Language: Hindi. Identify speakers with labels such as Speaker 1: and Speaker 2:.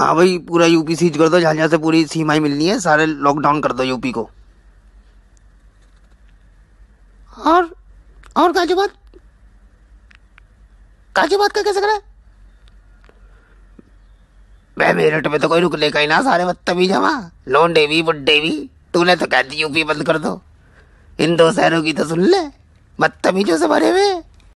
Speaker 1: हाँ भाई पूरा यूपी सीज कर दो जहाँ जहाँ से पूरी सीमाएं मिलनी है सारे लॉकडाउन कर दो यूपी को
Speaker 2: और और गाजियाबाद गाजियाबाद का कैसे करा
Speaker 3: मैं मेरठ में तो कोई रुकने का ही ना सारे बदतमीज जमा लोन डेवी बुड्ढे भी तूने तो कह दी यूपी बंद कर दो इन दो शहरों की तो सुन ले बदतमीजों से भरे हुए